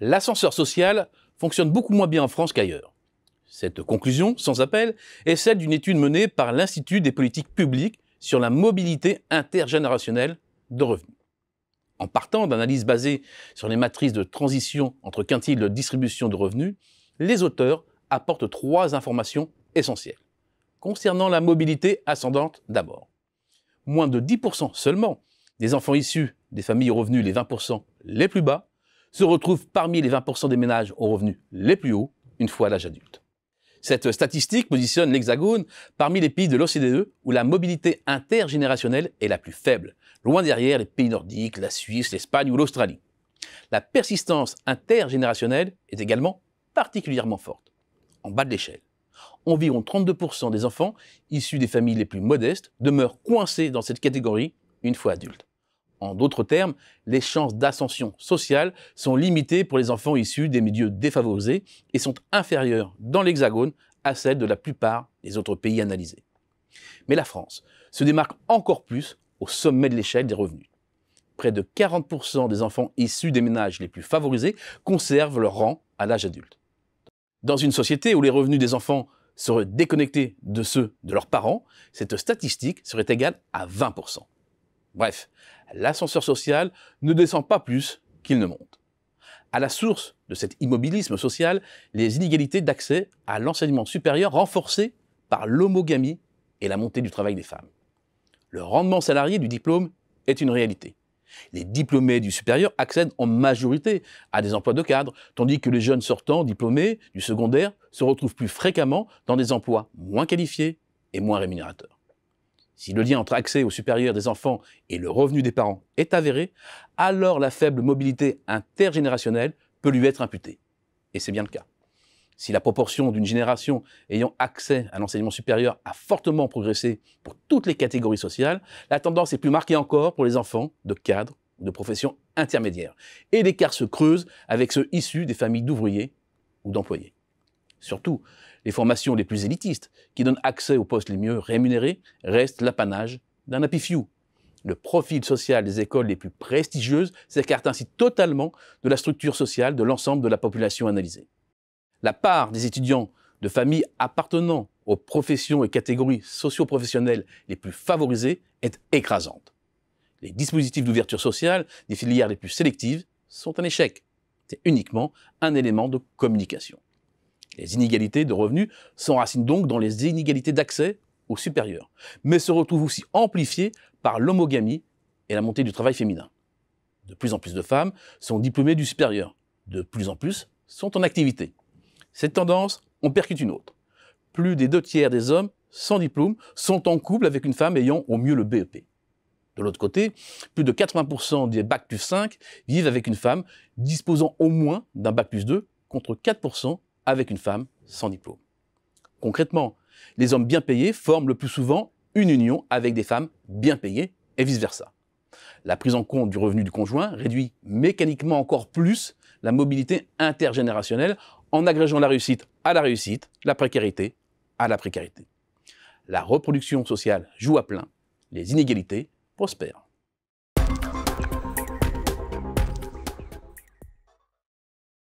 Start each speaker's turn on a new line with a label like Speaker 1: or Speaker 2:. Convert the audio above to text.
Speaker 1: l'ascenseur social fonctionne beaucoup moins bien en France qu'ailleurs. Cette conclusion, sans appel, est celle d'une étude menée par l'Institut des politiques publiques sur la mobilité intergénérationnelle de revenus. En partant d'analyses basées sur les matrices de transition entre quintiles de distribution de revenus, les auteurs apportent trois informations essentielles. Concernant la mobilité ascendante d'abord. Moins de 10% seulement des enfants issus des familles aux revenus les 20% les plus bas se retrouvent parmi les 20% des ménages aux revenus les plus hauts une fois à l'âge adulte. Cette statistique positionne l'Hexagone parmi les pays de l'OCDE où la mobilité intergénérationnelle est la plus faible, loin derrière les pays nordiques, la Suisse, l'Espagne ou l'Australie. La persistance intergénérationnelle est également particulièrement forte, en bas de l'échelle. Environ 32% des enfants issus des familles les plus modestes demeurent coincés dans cette catégorie une fois adultes. En d'autres termes, les chances d'ascension sociale sont limitées pour les enfants issus des milieux défavorisés et sont inférieures dans l'Hexagone à celles de la plupart des autres pays analysés. Mais la France se démarque encore plus au sommet de l'échelle des revenus. Près de 40% des enfants issus des ménages les plus favorisés conservent leur rang à l'âge adulte. Dans une société où les revenus des enfants seraient déconnectés de ceux de leurs parents, cette statistique serait égale à 20%. Bref, l'ascenseur social ne descend pas plus qu'il ne monte. À la source de cet immobilisme social, les inégalités d'accès à l'enseignement supérieur renforcées par l'homogamie et la montée du travail des femmes. Le rendement salarié du diplôme est une réalité. Les diplômés du supérieur accèdent en majorité à des emplois de cadre, tandis que les jeunes sortants diplômés du secondaire se retrouvent plus fréquemment dans des emplois moins qualifiés et moins rémunérateurs. Si le lien entre accès au supérieur des enfants et le revenu des parents est avéré, alors la faible mobilité intergénérationnelle peut lui être imputée. Et c'est bien le cas. Si la proportion d'une génération ayant accès à l'enseignement supérieur a fortement progressé pour toutes les catégories sociales, la tendance est plus marquée encore pour les enfants de cadres ou de professions intermédiaires. Et l'écart se creuse avec ceux issus des familles d'ouvriers ou d'employés surtout, les formations les plus élitistes, qui donnent accès aux postes les mieux rémunérés, restent l'apanage d'un happy few. Le profil social des écoles les plus prestigieuses s'écarte ainsi totalement de la structure sociale de l'ensemble de la population analysée. La part des étudiants de familles appartenant aux professions et catégories socio-professionnelles les plus favorisées est écrasante. Les dispositifs d'ouverture sociale des filières les plus sélectives sont un échec. C'est uniquement un élément de communication. Les inégalités de revenus s'enracinent donc dans les inégalités d'accès au supérieur, mais se retrouvent aussi amplifiées par l'homogamie et la montée du travail féminin. De plus en plus de femmes sont diplômées du supérieur, de plus en plus sont en activité. Cette tendance en percute une autre. Plus des deux tiers des hommes sans diplôme sont en couple avec une femme ayant au mieux le BEP. De l'autre côté, plus de 80% des Bac plus 5 vivent avec une femme disposant au moins d'un Bac plus 2 contre 4% avec une femme sans diplôme. Concrètement, les hommes bien payés forment le plus souvent une union avec des femmes bien payées et vice-versa. La prise en compte du revenu du conjoint réduit mécaniquement encore plus la mobilité intergénérationnelle en agrégeant la réussite à la réussite, la précarité à la précarité. La reproduction sociale joue à plein, les inégalités prospèrent.